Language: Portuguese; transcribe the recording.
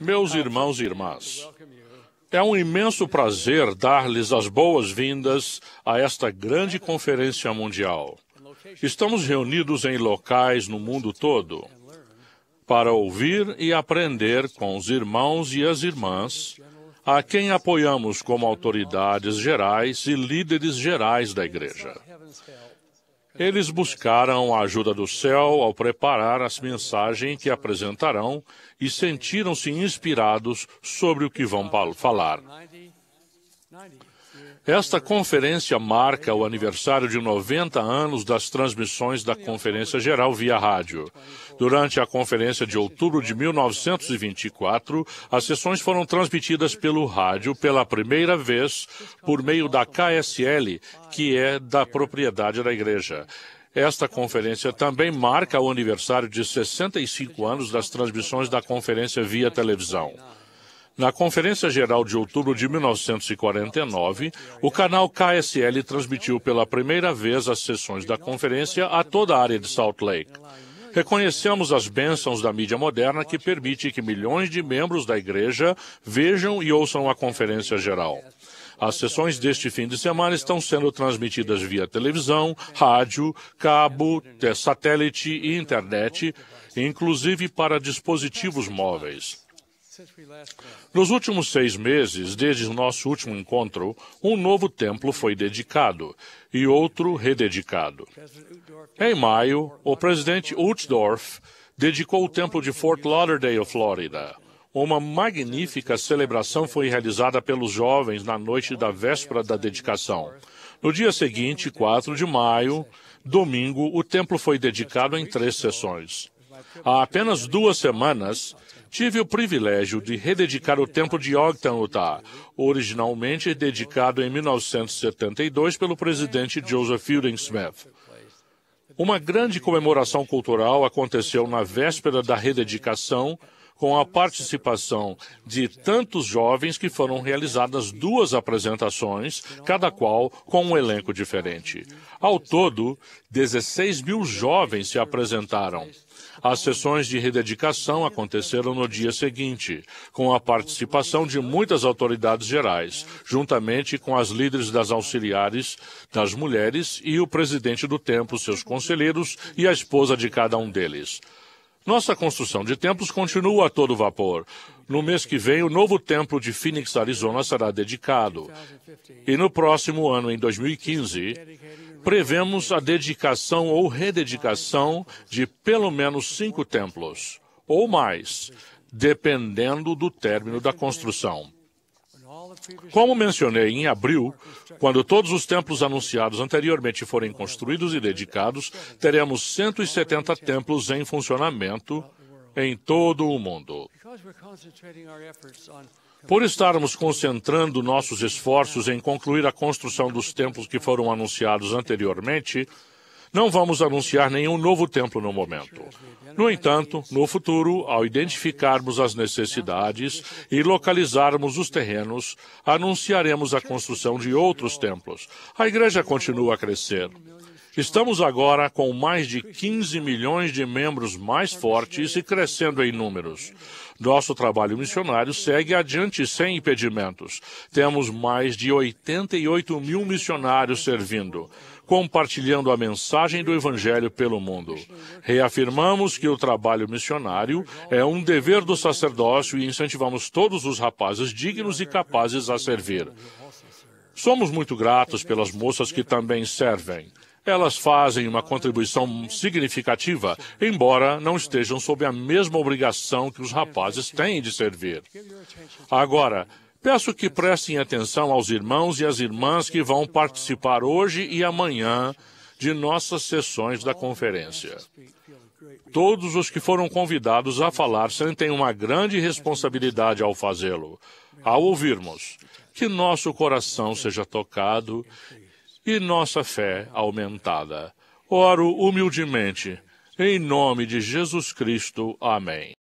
Meus irmãos e irmãs, é um imenso prazer dar-lhes as boas-vindas a esta grande conferência mundial. Estamos reunidos em locais no mundo todo para ouvir e aprender com os irmãos e as irmãs a quem apoiamos como autoridades gerais e líderes gerais da Igreja. Eles buscaram a ajuda do céu ao preparar as mensagens que apresentarão e sentiram-se inspirados sobre o que vão falar. Esta conferência marca o aniversário de 90 anos das transmissões da Conferência Geral via rádio. Durante a conferência de outubro de 1924, as sessões foram transmitidas pelo rádio pela primeira vez por meio da KSL, que é da propriedade da igreja. Esta conferência também marca o aniversário de 65 anos das transmissões da conferência via televisão. Na Conferência Geral de outubro de 1949, o canal KSL transmitiu pela primeira vez as sessões da conferência a toda a área de Salt Lake. Reconhecemos as bênçãos da mídia moderna que permite que milhões de membros da igreja vejam e ouçam a Conferência Geral. As sessões deste fim de semana estão sendo transmitidas via televisão, rádio, cabo, satélite e internet, inclusive para dispositivos móveis. Nos últimos seis meses, desde o nosso último encontro, um novo templo foi dedicado e outro rededicado. Em maio, o presidente Uchtdorf dedicou o templo de Fort Lauderdale, Flórida. Uma magnífica celebração foi realizada pelos jovens na noite da véspera da dedicação. No dia seguinte, 4 de maio, domingo, o templo foi dedicado em três sessões. Há apenas duas semanas, Tive o privilégio de rededicar o Templo de Ogden, Utah, originalmente dedicado em 1972 pelo presidente Joseph Fielding Smith. Uma grande comemoração cultural aconteceu na véspera da rededicação, com a participação de tantos jovens que foram realizadas duas apresentações, cada qual com um elenco diferente. Ao todo, 16 mil jovens se apresentaram. As sessões de rededicação aconteceram no dia seguinte, com a participação de muitas autoridades gerais, juntamente com as líderes das auxiliares, das mulheres e o presidente do templo, seus conselheiros e a esposa de cada um deles. Nossa construção de templos continua a todo vapor. No mês que vem, o novo templo de Phoenix, Arizona, será dedicado. E no próximo ano, em 2015, prevemos a dedicação ou rededicação de pelo menos cinco templos, ou mais, dependendo do término da construção. Como mencionei em abril, quando todos os templos anunciados anteriormente forem construídos e dedicados, teremos 170 templos em funcionamento em todo o mundo. Por estarmos concentrando nossos esforços em concluir a construção dos templos que foram anunciados anteriormente, não vamos anunciar nenhum novo templo no momento. No entanto, no futuro, ao identificarmos as necessidades e localizarmos os terrenos, anunciaremos a construção de outros templos. A igreja continua a crescer. Estamos agora com mais de 15 milhões de membros mais fortes e crescendo em números. Nosso trabalho missionário segue adiante sem impedimentos. Temos mais de 88 mil missionários servindo, compartilhando a mensagem do Evangelho pelo mundo. Reafirmamos que o trabalho missionário é um dever do sacerdócio e incentivamos todos os rapazes dignos e capazes a servir. Somos muito gratos pelas moças que também servem elas fazem uma contribuição significativa, embora não estejam sob a mesma obrigação que os rapazes têm de servir. Agora, Peço que prestem atenção aos irmãos e às irmãs que vão participar hoje e amanhã de nossas sessões da conferência. Todos os que foram convidados a falar sentem uma grande responsabilidade ao fazê-lo. Ao ouvirmos, que nosso coração seja tocado e nossa fé aumentada. Oro humildemente, em nome de Jesus Cristo. Amém.